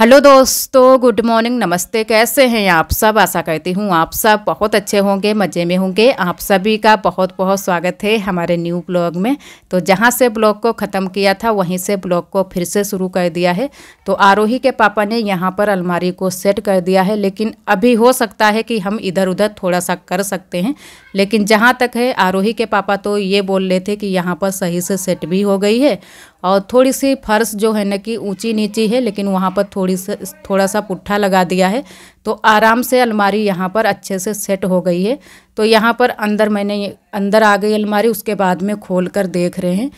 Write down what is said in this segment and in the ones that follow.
hello दोस्तों good morning नमस्ते कैसे हैं आप सब आशा करती हूँ आप सब बहुत अच्छे होंगे मज़े में होंगे आप सभी का बहुत बहुत स्वागत है हमारे न्यू ब्लॉग में तो जहाँ से ब्लॉग को ख़त्म किया था वहीं से ब्लॉग को फिर से शुरू कर दिया है तो आरोही के पापा ने यहाँ पर अलमारी को सेट कर दिया है लेकिन अभी हो सकता है कि हम इधर उधर थोड़ा सा कर सकते हैं लेकिन जहाँ तक है आरोही के पापा तो ये बोल रहे थे कि यहाँ पर सही से सेट भी हो गई है और थोड़ी सी फर्श जो है ना कि ऊंची नीची है लेकिन वहाँ पर थोड़ी सा थोड़ा सा पुट्ठा लगा दिया है तो आराम से अलमारी यहाँ पर अच्छे से सेट हो गई है तो यहाँ पर अंदर मैंने अंदर आ गई अलमारी उसके बाद में खोल कर देख रहे हैं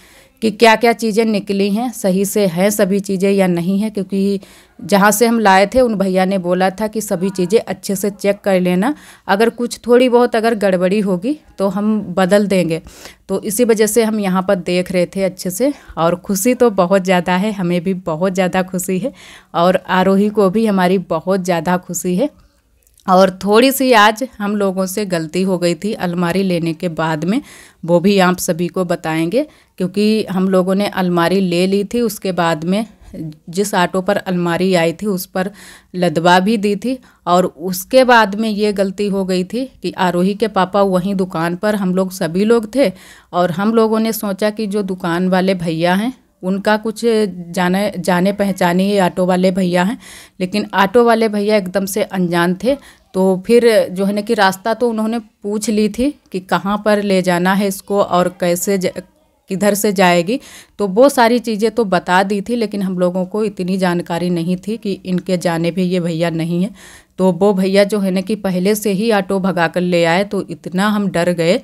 कि क्या क्या चीज़ें निकली हैं सही से हैं सभी चीज़ें या नहीं है क्योंकि जहाँ से हम लाए थे उन भैया ने बोला था कि सभी चीज़ें अच्छे से चेक कर लेना अगर कुछ थोड़ी बहुत अगर गड़बड़ी होगी तो हम बदल देंगे तो इसी वजह से हम यहाँ पर देख रहे थे अच्छे से और खुशी तो बहुत ज़्यादा है हमें भी बहुत ज़्यादा खुशी है और आरोही को भी हमारी बहुत ज़्यादा खुशी है और थोड़ी सी आज हम लोगों से गलती हो गई थी अलमारी लेने के बाद में वो भी आप सभी को बताएंगे क्योंकि हम लोगों ने अलमारी ले ली थी उसके बाद में जिस ऑटो पर अलमारी आई थी उस पर लदवा भी दी थी और उसके बाद में ये गलती हो गई थी कि आरोही के पापा वहीं दुकान पर हम लोग सभी लोग थे और हम लोगों ने सोचा कि जो दुकान वाले भैया हैं उनका कुछ जाने जाने पहचाने ये ऑटो वाले भैया हैं लेकिन ऑटो वाले भैया एकदम से अनजान थे तो फिर जो है ना कि रास्ता तो उन्होंने पूछ ली थी कि कहाँ पर ले जाना है इसको और कैसे किधर से जाएगी तो वो सारी चीज़ें तो बता दी थी लेकिन हम लोगों को इतनी जानकारी नहीं थी कि इनके जाने भी ये भैया नहीं है तो वो भैया जो है ना कि पहले से ही ऑटो भगा कर ले आए तो इतना हम डर गए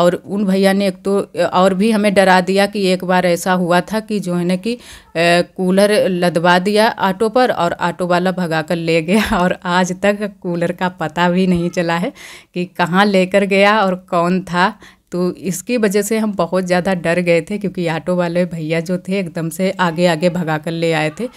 और उन भैया ने एक तो और भी हमें डरा दिया कि एक बार ऐसा हुआ था कि जो है ना कि कूलर लदवा दिया ऑटो पर और ऑटो वाला भगा कर ले गया और आज तक कूलर का पता भी नहीं चला है कि कहाँ लेकर गया और कौन था तो इसकी वजह से हम बहुत ज़्यादा डर गए थे क्योंकि ऑटो वाले भैया जो थे एकदम से आगे आगे भगा कर ले आए थे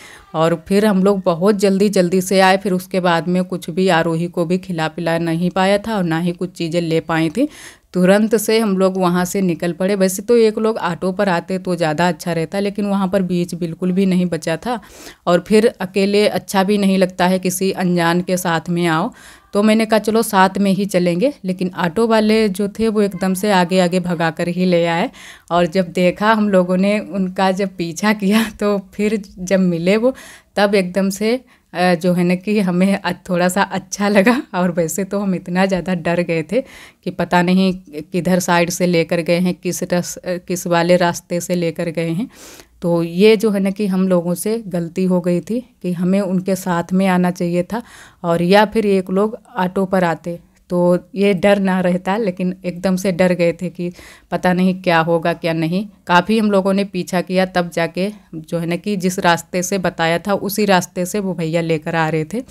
और फिर हम लोग बहुत जल्दी जल्दी से आए फिर उसके बाद में कुछ भी आरोही को भी खिला पिला नहीं पाया था और ना ही कुछ चीज़ें ले पाई थी तुरंत से हम लोग वहाँ से निकल पड़े वैसे तो एक लोग ऑटो पर आते तो ज़्यादा अच्छा रहता लेकिन वहाँ पर बीच बिल्कुल भी नहीं बचा था और फिर अकेले अच्छा भी नहीं लगता है किसी अनजान के साथ में आओ तो मैंने कहा चलो साथ में ही चलेंगे लेकिन ऑटो वाले जो थे वो एकदम से आगे आगे भगा कर ही ले आए और जब देखा हम लोगों ने उनका जब पीछा किया तो फिर जब मिले वो तब एकदम से जो है ना कि हमें थोड़ा सा अच्छा लगा और वैसे तो हम इतना ज़्यादा डर गए थे कि पता नहीं किधर साइड से लेकर गए हैं किस रस किस वाले रास्ते से लेकर गए हैं तो ये जो है ना कि हम लोगों से गलती हो गई थी कि हमें उनके साथ में आना चाहिए था और या फिर एक लोग ऑटो पर आते तो ये डर ना रहता लेकिन एकदम से डर गए थे कि पता नहीं क्या होगा क्या नहीं काफ़ी हम लोगों ने पीछा किया तब जाके जो है ना कि जिस रास्ते से बताया था उसी रास्ते से वो भैया लेकर आ रहे थे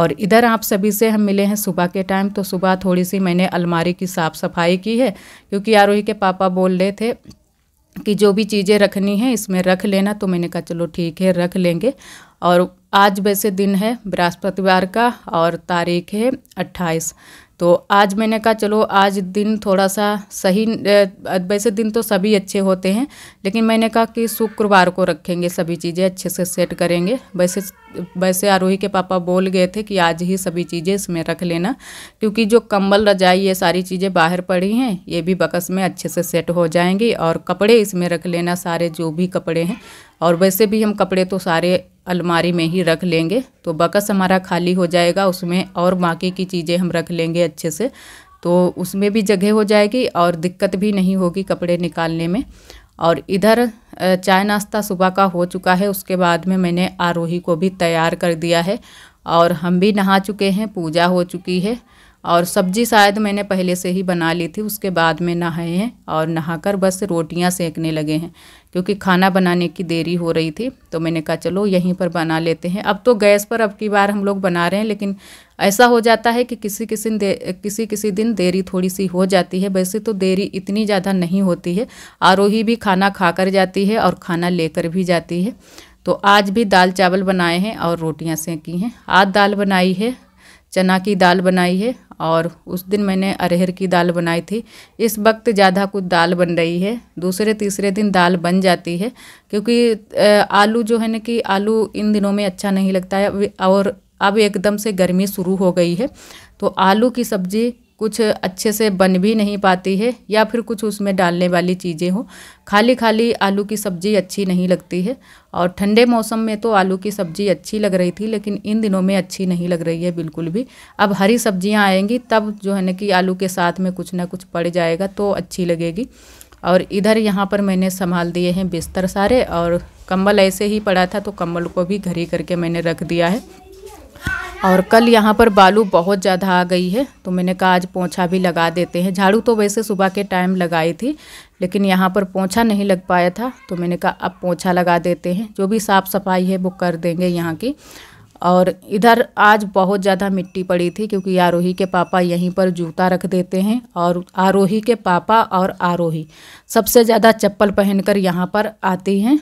और इधर आप सभी से हम मिले हैं सुबह के टाइम तो सुबह थोड़ी सी मैंने अलमारी की साफ़ सफाई की है क्योंकि आरोही के पापा बोल रहे थे कि जो भी चीज़ें रखनी है इसमें रख लेना तो मैंने कहा चलो ठीक है रख लेंगे और आज वैसे दिन है बृहस्पतिवार का और तारीख है अट्ठाईस तो आज मैंने कहा चलो आज दिन थोड़ा सा सही वैसे दिन तो सभी अच्छे होते हैं लेकिन मैंने कहा कि शुक्रवार को रखेंगे सभी चीज़ें अच्छे से सेट करेंगे वैसे वैसे आरोही के पापा बोल गए थे कि आज ही सभी चीज़ें इसमें रख लेना क्योंकि जो कंबल रजाई ये सारी चीज़ें बाहर पड़ी हैं ये भी बकस में अच्छे से सेट हो जाएंगी और कपड़े इसमें रख लेना सारे जो भी कपड़े हैं और वैसे भी हम कपड़े तो सारे अलमारी में ही रख लेंगे तो बकस हमारा खाली हो जाएगा उसमें और बाकी की चीज़ें हम रख लेंगे अच्छे से तो उसमें भी जगह हो जाएगी और दिक्कत भी नहीं होगी कपड़े निकालने में और इधर चाय नाश्ता सुबह का हो चुका है उसके बाद में मैंने आरोही को भी तैयार कर दिया है और हम भी नहा चुके हैं पूजा हो चुकी है और सब्जी शायद मैंने पहले से ही बना ली थी उसके बाद में नहाए हैं और नहाकर बस रोटियां सेकने लगे हैं क्योंकि खाना बनाने की देरी हो रही थी तो मैंने कहा चलो यहीं पर बना लेते हैं अब तो गैस पर अब की बार हम लोग बना रहे हैं लेकिन ऐसा हो जाता है कि किसी किसी किसी किसी दिन देरी थोड़ी सी हो जाती है वैसे तो देरी इतनी ज़्यादा नहीं होती है आरोही भी खाना खा कर जाती है और खाना लेकर भी जाती है तो आज भी दाल चावल बनाए हैं और रोटियां सेकी हैं आज दाल बनाई है चना की दाल बनाई है और उस दिन मैंने अरहर की दाल बनाई थी इस वक्त ज़्यादा कुछ दाल बन रही है दूसरे तीसरे दिन दाल बन जाती है क्योंकि आलू जो है ना कि आलू इन दिनों में अच्छा नहीं लगता है और अब एकदम से गर्मी शुरू हो गई है तो आलू की सब्ज़ी कुछ अच्छे से बन भी नहीं पाती है या फिर कुछ उसमें डालने वाली चीज़ें हों खाली खाली आलू की सब्ज़ी अच्छी नहीं लगती है और ठंडे मौसम में तो आलू की सब्ज़ी अच्छी लग रही थी लेकिन इन दिनों में अच्छी नहीं लग रही है बिल्कुल भी अब हरी सब्जियां आएंगी तब जो है ना कि आलू के साथ में कुछ ना कुछ पड़ जाएगा तो अच्छी लगेगी और इधर यहाँ पर मैंने संभाल दिए हैं बिस्तर सारे और कंबल ऐसे ही पड़ा था तो कम्बल को भी घरी करके मैंने रख दिया है और कल यहाँ पर बालू बहुत ज़्यादा आ गई है तो मैंने कहा आज पोछा भी लगा देते हैं झाड़ू तो वैसे सुबह के टाइम लगाई थी लेकिन यहाँ पर पोछा नहीं लग पाया था तो मैंने कहा अब पोछा लगा देते हैं जो भी साफ़ सफाई है वो कर देंगे यहाँ की और इधर आज बहुत ज़्यादा मिट्टी पड़ी थी क्योंकि आरोही के पापा यहीं पर जूता रख देते हैं और आरोही के पापा और आरोही सबसे ज़्यादा चप्पल पहनकर यहाँ पर आती हैं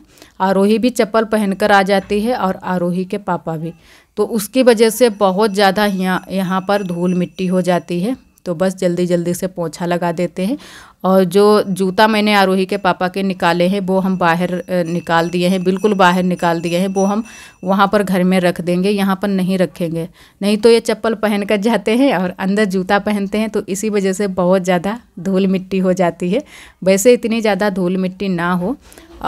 आरोही भी चप्पल पहनकर आ जाती है और आरोही के पापा भी तो उसकी वजह से बहुत ज़्यादा यहाँ यहाँ पर धूल मिट्टी हो जाती है तो बस जल्दी जल्दी से पोछा लगा देते हैं और जो जूता मैंने आरोही के पापा के निकाले हैं वो हम बाहर निकाल दिए हैं बिल्कुल बाहर निकाल दिए हैं वो हम वहाँ पर घर में रख देंगे यहाँ पर नहीं रखेंगे नहीं तो ये चप्पल पहन कर जाते हैं और अंदर जूता पहनते हैं तो इसी वजह से बहुत ज़्यादा धूल मिट्टी हो जाती है वैसे इतनी ज़्यादा धूल मिट्टी ना हो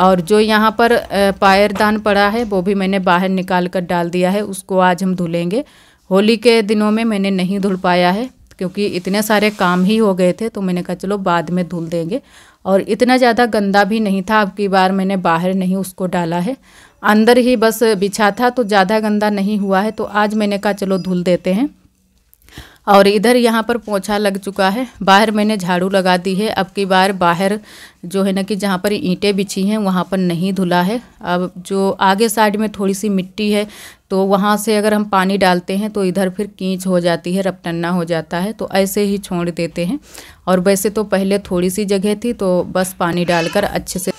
और जो यहाँ पर पायरदान पड़ा है वो भी मैंने बाहर निकाल कर डाल दिया है उसको आज हम धुलेंगे होली के दिनों में मैंने नहीं धुल पाया है क्योंकि इतने सारे काम ही हो गए थे तो मैंने कहा चलो बाद में धुल देंगे और इतना ज़्यादा गंदा भी नहीं था अब की बार मैंने बाहर नहीं उसको डाला है अंदर ही बस बिछा था तो ज़्यादा गंदा नहीं हुआ है तो आज मैंने कहा चलो धुल देते हैं और इधर यहाँ पर पोछा लग चुका है बाहर मैंने झाड़ू लगा दी है अब की बार बाहर जो है ना कि जहाँ पर ईंटें बिछी हैं वहाँ पर नहीं धुला है अब जो आगे साइड में थोड़ी सी मिट्टी है तो वहाँ से अगर हम पानी डालते हैं तो इधर फिर कींच हो जाती है रपटन्ना हो जाता है तो ऐसे ही छोड़ देते हैं और वैसे तो पहले थोड़ी सी जगह थी तो बस पानी डालकर अच्छे से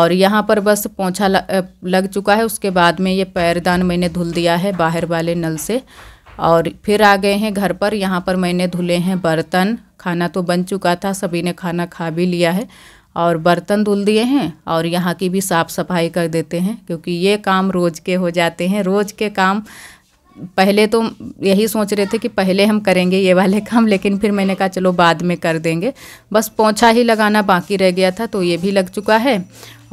और यहाँ पर बस पोंछा लग चुका है उसके बाद में ये पैरदान मैंने धुल दिया है बाहर वाले नल से और फिर आ गए हैं घर पर यहाँ पर मैंने धुले हैं बर्तन खाना तो बन चुका था सभी ने खाना खा भी लिया है और बर्तन धुल दिए हैं और यहाँ की भी साफ़ सफाई कर देते हैं क्योंकि ये काम रोज़ के हो जाते हैं रोज़ के काम पहले तो यही सोच रहे थे कि पहले हम करेंगे ये वाले काम लेकिन फिर मैंने कहा चलो बाद में कर देंगे बस पोछा ही लगाना बाकी रह गया था तो ये भी लग चुका है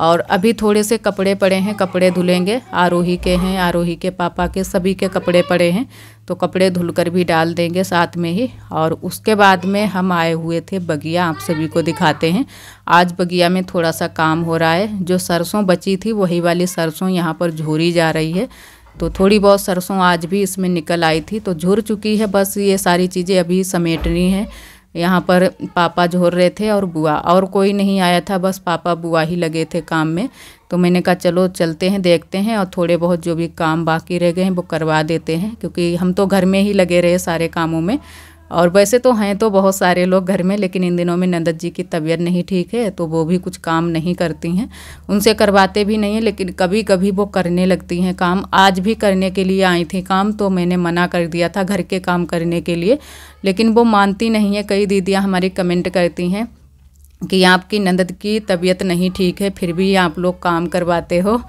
और अभी थोड़े से कपड़े पड़े हैं कपड़े धुलेंगे आरोही के हैं आरोही के पापा के सभी के कपड़े पड़े हैं तो कपड़े धुलकर भी डाल देंगे साथ में ही और उसके बाद में हम आए हुए थे बगिया आप सभी को दिखाते हैं आज बगिया में थोड़ा सा काम हो रहा है जो सरसों बची थी वही वाली सरसों यहाँ पर झोरी जा रही है तो थोड़ी बहुत सरसों आज भी इसमें निकल आई थी तो झुर चुकी है बस ये सारी चीज़ें अभी समेटनी है यहाँ पर पापा झोर रहे थे और बुआ और कोई नहीं आया था बस पापा बुआ ही लगे थे काम में तो मैंने कहा चलो चलते हैं देखते हैं और थोड़े बहुत जो भी काम बाकी रह गए हैं वो करवा देते हैं क्योंकि हम तो घर में ही लगे रहे सारे कामों में और वैसे तो हैं तो बहुत सारे लोग घर में लेकिन इन दिनों में नंदद जी की तबीयत नहीं ठीक है तो वो भी कुछ काम नहीं करती हैं उनसे करवाते भी नहीं हैं लेकिन कभी कभी वो करने लगती हैं काम आज भी करने के लिए आई थी काम तो मैंने मना कर दिया था घर के काम करने के लिए लेकिन वो मानती नहीं है कई दीदियाँ हमारी कमेंट करती हैं कि आपकी नंदद की तबीयत नहीं ठीक है फिर भी आप लोग काम करवाते हो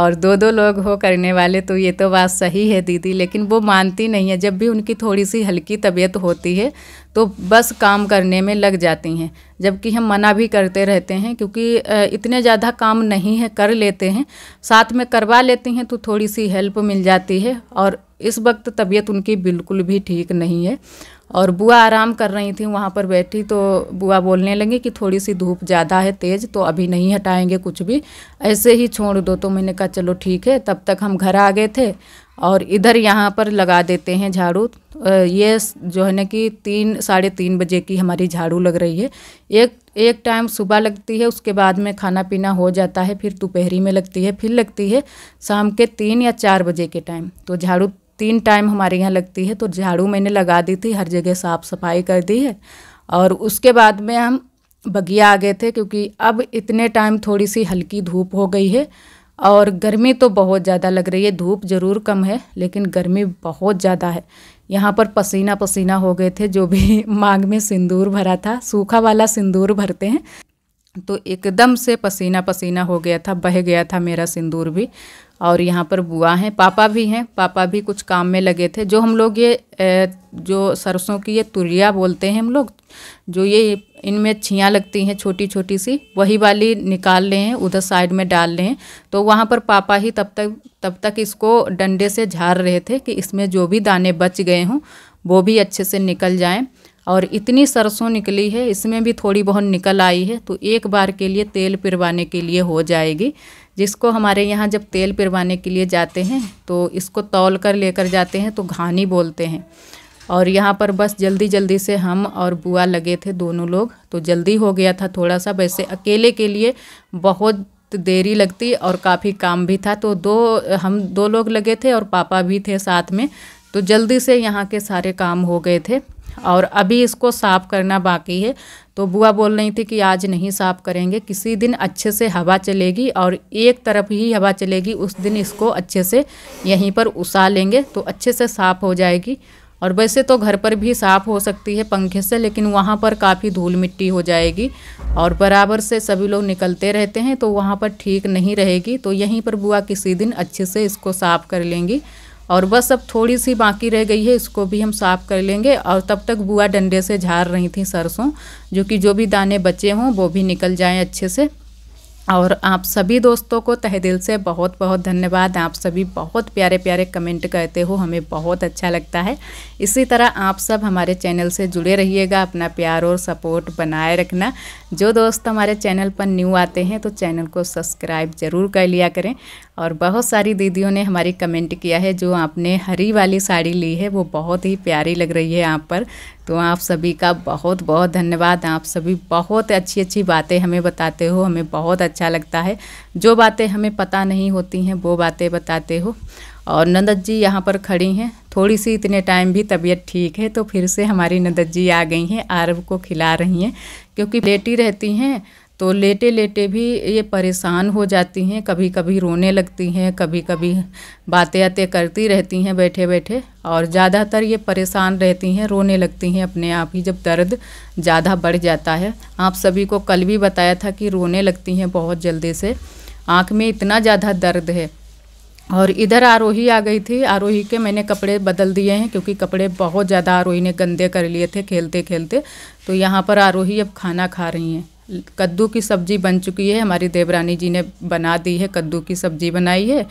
और दो दो लोग हो करने वाले तो ये तो बात सही है दीदी लेकिन वो मानती नहीं है जब भी उनकी थोड़ी सी हल्की तबीयत होती है तो बस काम करने में लग जाती हैं जबकि हम मना भी करते रहते हैं क्योंकि इतने ज़्यादा काम नहीं है कर लेते हैं साथ में करवा लेती हैं तो थोड़ी सी हेल्प मिल जाती है और इस वक्त तबीयत उनकी बिल्कुल भी ठीक नहीं है और बुआ आराम कर रही थी वहाँ पर बैठी तो बुआ बोलने लगी कि थोड़ी सी धूप ज़्यादा है तेज़ तो अभी नहीं हटाएंगे कुछ भी ऐसे ही छोड़ दो तो मैंने कहा चलो ठीक है तब तक हम घर आ गए थे और इधर यहाँ पर लगा देते हैं झाड़ू ये जो है ना कि तीन साढ़े तीन बजे की हमारी झाड़ू लग रही है एक एक टाइम सुबह लगती है उसके बाद में खाना पीना हो जाता है फिर दोपहरी में लगती है फिर लगती है शाम के तीन या चार बजे के टाइम तो झाड़ू तीन टाइम हमारे यहाँ लगती है तो झाड़ू मैंने लगा दी थी हर जगह साफ़ सफाई कर दी है और उसके बाद में हम बगिया आ गए थे क्योंकि अब इतने टाइम थोड़ी सी हल्की धूप हो गई है और गर्मी तो बहुत ज़्यादा लग रही है धूप ज़रूर कम है लेकिन गर्मी बहुत ज़्यादा है यहाँ पर पसीना पसीना हो गए थे जो भी माघ में सिंदूर भरा था सूखा वाला सिंदूर भरते हैं तो एकदम से पसीना पसीना हो गया था बह गया था मेरा सिंदूर भी और यहाँ पर बुआ हैं पापा भी हैं पापा भी कुछ काम में लगे थे जो हम लोग ये जो सरसों की ये तुरिया बोलते हैं हम लोग जो ये इनमें छियाँ लगती हैं छोटी छोटी सी वही वाली निकाल लें हैं उधर साइड में डाल लें तो वहाँ पर पापा ही तब तक तब तक इसको डंडे से झाड़ रहे थे कि इसमें जो भी दाने बच गए हों वो भी अच्छे से निकल जाएँ और इतनी सरसों निकली है इसमें भी थोड़ी बहुत निकल आई है तो एक बार के लिए तेल पिरवाने के लिए हो जाएगी जिसको हमारे यहाँ जब तेल पिरवाने के लिए जाते हैं तो इसको तौल कर लेकर जाते हैं तो घानी बोलते हैं और यहाँ पर बस जल्दी जल्दी से हम और बुआ लगे थे दोनों लोग तो जल्दी हो गया था थोड़ा सा वैसे अकेले के लिए बहुत देरी लगती और काफ़ी काम भी था तो दो हम दो लोग लगे थे और पापा भी थे साथ में तो जल्दी से यहाँ के सारे काम हो गए थे और अभी इसको साफ़ करना बाकी है तो बुआ बोल रही थी कि आज नहीं साफ़ करेंगे किसी दिन अच्छे से हवा चलेगी और एक तरफ ही हवा चलेगी उस दिन इसको अच्छे से यहीं पर उसा लेंगे तो अच्छे से साफ़ हो जाएगी और वैसे तो घर पर भी साफ़ हो सकती है पंखे से लेकिन वहाँ पर काफ़ी धूल मिट्टी हो जाएगी और बराबर से सभी लोग निकलते रहते हैं तो वहाँ पर ठीक नहीं रहेगी तो यहीं पर बुआ किसी दिन अच्छे से इसको साफ़ कर लेंगी और बस अब थोड़ी सी बाकी रह गई है इसको भी हम साफ़ कर लेंगे और तब तक बुआ डंडे से झाड़ रही थी सरसों जो कि जो भी दाने बचे हों वो भी निकल जाएं अच्छे से और आप सभी दोस्तों को तह दिल से बहुत बहुत धन्यवाद आप सभी बहुत प्यारे प्यारे कमेंट करते हो हमें बहुत अच्छा लगता है इसी तरह आप सब हमारे चैनल से जुड़े रहिएगा अपना प्यार और सपोर्ट बनाए रखना जो दोस्त हमारे चैनल पर न्यू आते हैं तो चैनल को सब्सक्राइब ज़रूर कर लिया करें और बहुत सारी दीदियों ने हमारी कमेंट किया है जो आपने हरी वाली साड़ी ली है वो बहुत ही प्यारी लग रही है आप पर तो आप सभी का बहुत बहुत धन्यवाद आप सभी बहुत अच्छी अच्छी बातें हमें बताते हो हमें बहुत अच्छा लगता है जो बातें हमें पता नहीं होती हैं वो बातें बताते हो और नंदत जी यहाँ पर खड़ी हैं थोड़ी सी इतने टाइम भी तबीयत ठीक है तो फिर से हमारी नंदत जी आ गई हैं आरव को खिला रही हैं क्योंकि बेटी रहती हैं तो लेटे लेटे भी ये परेशान हो जाती हैं कभी कभी रोने लगती हैं कभी कभी बातें आते करती रहती हैं बैठे बैठे और ज़्यादातर ये परेशान रहती हैं रोने लगती हैं अपने आप ही जब दर्द ज़्यादा बढ़ जाता है आप सभी को कल भी बताया था कि रोने लगती हैं बहुत जल्दी से आँख में इतना ज़्यादा दर्द है और इधर आरोही आ गई थी आरोही के मैंने कपड़े बदल दिए हैं क्योंकि कपड़े बहुत ज़्यादा आरोही ने गंदे कर लिए थे खेलते खेलते तो यहाँ पर आरोही अब खाना खा रही हैं कद्दू की सब्जी बन चुकी है हमारी देवरानी जी ने बना दी है कद्दू की सब्जी बनाई है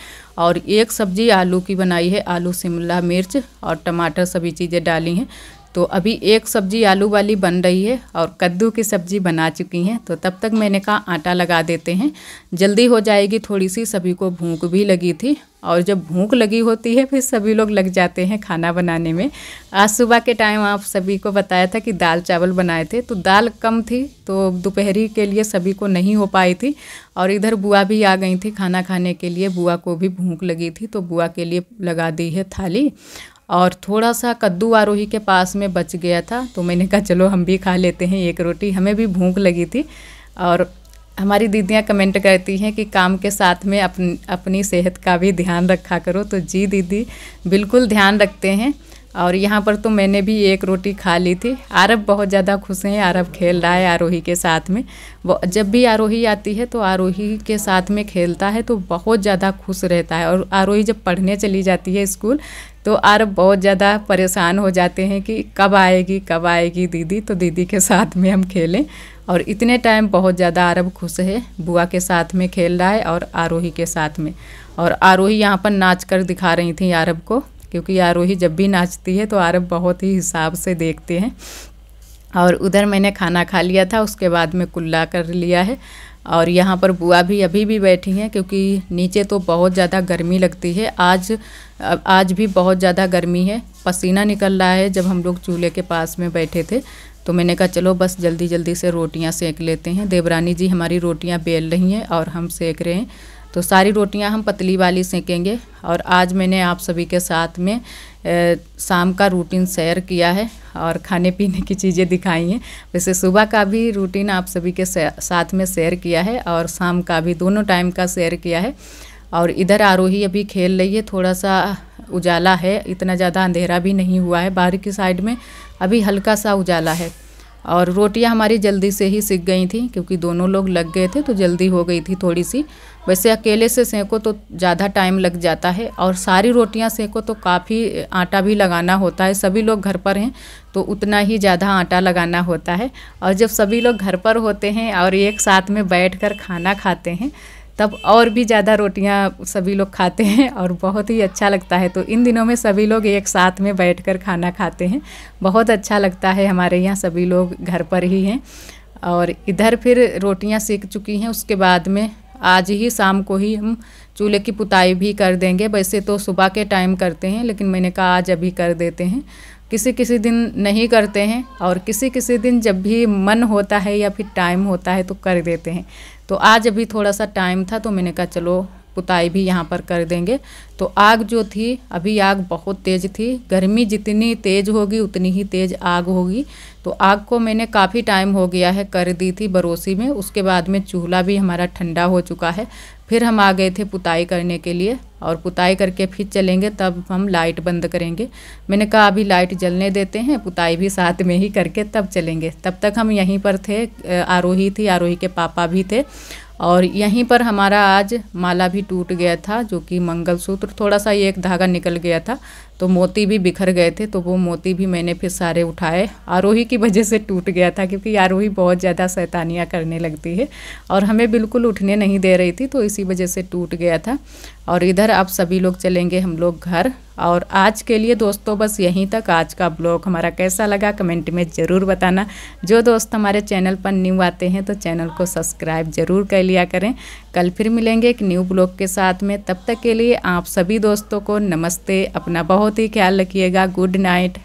और एक सब्जी आलू की बनाई है आलू शिमला मिर्च और टमाटर सभी चीज़ें डाली हैं तो अभी एक सब्जी आलू वाली बन रही है और कद्दू की सब्जी बना चुकी हैं तो तब तक मैंने कहा आटा लगा देते हैं जल्दी हो जाएगी थोड़ी सी सभी को भूख भी लगी थी और जब भूख लगी होती है फिर सभी लोग लग जाते हैं खाना बनाने में आज सुबह के टाइम आप सभी को बताया था कि दाल चावल बनाए थे तो दाल कम थी तो दोपहरी के लिए सभी को नहीं हो पाई थी और इधर बुआ भी आ गई थी खाना खाने के लिए बुआ को भी भूख लगी थी तो बुआ के लिए लगा दी है थाली और थोड़ा सा कद्दू आरोही के पास में बच गया था तो मैंने कहा चलो हम भी खा लेते हैं एक रोटी हमें भी भूख लगी थी और हमारी दीदियाँ कमेंट करती हैं कि काम के साथ में अपन अपनी सेहत का भी ध्यान रखा करो तो जी दीदी बिल्कुल ध्यान रखते हैं और यहाँ पर तो मैंने भी एक रोटी खा ली थी आरब बहुत ज़्यादा खुश हैं आरब खेल रहा है आरोही के साथ में वो जब भी आरोही आती है तो आरोही के साथ में खेलता है तो बहुत ज़्यादा खुश रहता है और आरोही जब पढ़ने चली जाती है स्कूल तो आरब बहुत ज़्यादा परेशान हो जाते हैं कि कब आएगी कब आएगी दीदी तो दीदी के साथ में हम खेलें और इतने टाइम बहुत ज़्यादा आरब खुश है बुआ के साथ में खेल रहा है और आरोही के साथ में और आरोही यहाँ पर नाच कर दिखा रही थी आरब को क्योंकि आरोही जब भी नाचती है तो आरब बहुत ही हिसाब से देखते हैं और उधर मैंने खाना खा लिया था उसके बाद में कुल्ला कर लिया है और यहाँ पर बुआ भी अभी भी बैठी हैं क्योंकि नीचे तो बहुत ज़्यादा गर्मी लगती है आज आज भी बहुत ज़्यादा गर्मी है पसीना निकल रहा है जब हम लोग चूल्हे के पास में बैठे थे तो मैंने कहा चलो बस जल्दी जल्दी से रोटियाँ सेक लेते हैं देवरानी जी हमारी रोटियाँ बेल रही हैं और हम सेक रहे हैं तो सारी रोटियां हम पतली वाली सेकेंगे और आज मैंने आप सभी के साथ में शाम का रूटीन शेयर किया है और खाने पीने की चीज़ें दिखाई हैं वैसे सुबह का भी रूटीन आप सभी के साथ में शेयर किया है और शाम का भी दोनों टाइम का शेयर किया है और इधर आरोही अभी खेल रही है थोड़ा सा उजाला है इतना ज़्यादा अंधेरा भी नहीं हुआ है बाहर की साइड में अभी हल्का सा उजाला है और रोटियां हमारी जल्दी से ही सीख गई थी क्योंकि दोनों लोग लग गए थे तो जल्दी हो गई थी थोड़ी सी वैसे अकेले से सेको तो ज़्यादा टाइम लग जाता है और सारी रोटियां सेको तो काफ़ी आटा भी लगाना होता है सभी लोग घर पर हैं तो उतना ही ज़्यादा आटा लगाना होता है और जब सभी लोग घर पर होते हैं और एक साथ में बैठ कर खाना खाते हैं तब और भी ज़्यादा रोटियां सभी लोग खाते हैं और बहुत ही अच्छा लगता है तो इन दिनों में सभी लोग एक साथ में बैठकर खाना खाते हैं बहुत अच्छा लगता है हमारे यहाँ सभी लोग घर पर ही हैं और इधर फिर रोटियां सीख चुकी हैं उसके बाद में आज ही शाम को ही हम चूल्हे की पुताई भी कर देंगे वैसे तो सुबह के टाइम करते हैं लेकिन मैंने कहा आज अभी कर देते हैं किसी किसी दिन नहीं करते हैं और किसी किसी दिन जब भी मन होता है या फिर टाइम होता है तो कर देते हैं तो आज अभी थोड़ा सा टाइम था तो मैंने कहा चलो पुताई भी यहाँ पर कर देंगे तो आग जो थी अभी आग बहुत तेज़ थी गर्मी जितनी तेज़ होगी उतनी ही तेज़ आग होगी तो आग को मैंने काफ़ी टाइम हो गया है कर दी थी बरोसी में उसके बाद में चूल्हा भी हमारा ठंडा हो चुका है फिर हम आ गए थे पुताई करने के लिए और पुताई करके फिर चलेंगे तब हम लाइट बंद करेंगे मैंने कहा अभी लाइट जलने देते हैं पुताई भी साथ में ही करके तब चलेंगे तब तक हम यहीं पर थे आरोही थी आरोही के पापा भी थे और यहीं पर हमारा आज माला भी टूट गया था जो कि मंगलसूत्र थोड़ा सा एक धागा निकल गया था तो मोती भी बिखर गए थे तो वो मोती भी मैंने फिर सारे उठाए आरोही की वजह से टूट गया था क्योंकि आरोही बहुत ज़्यादा सैतानियाँ करने लगती है और हमें बिल्कुल उठने नहीं दे रही थी तो इसी वजह से टूट गया था और इधर आप सभी लोग चलेंगे हम लोग घर और आज के लिए दोस्तों बस यहीं तक आज का ब्लॉग हमारा कैसा लगा कमेंट में ज़रूर बताना जो दोस्त हमारे चैनल पर न्यू आते हैं तो चैनल को सब्सक्राइब ज़रूर कर लिया करें कल फिर मिलेंगे एक न्यू ब्लॉग के साथ में तब तक के लिए आप सभी दोस्तों को नमस्ते अपना बहुत बहुत ही ख्याल रखिएगा गुड नाइट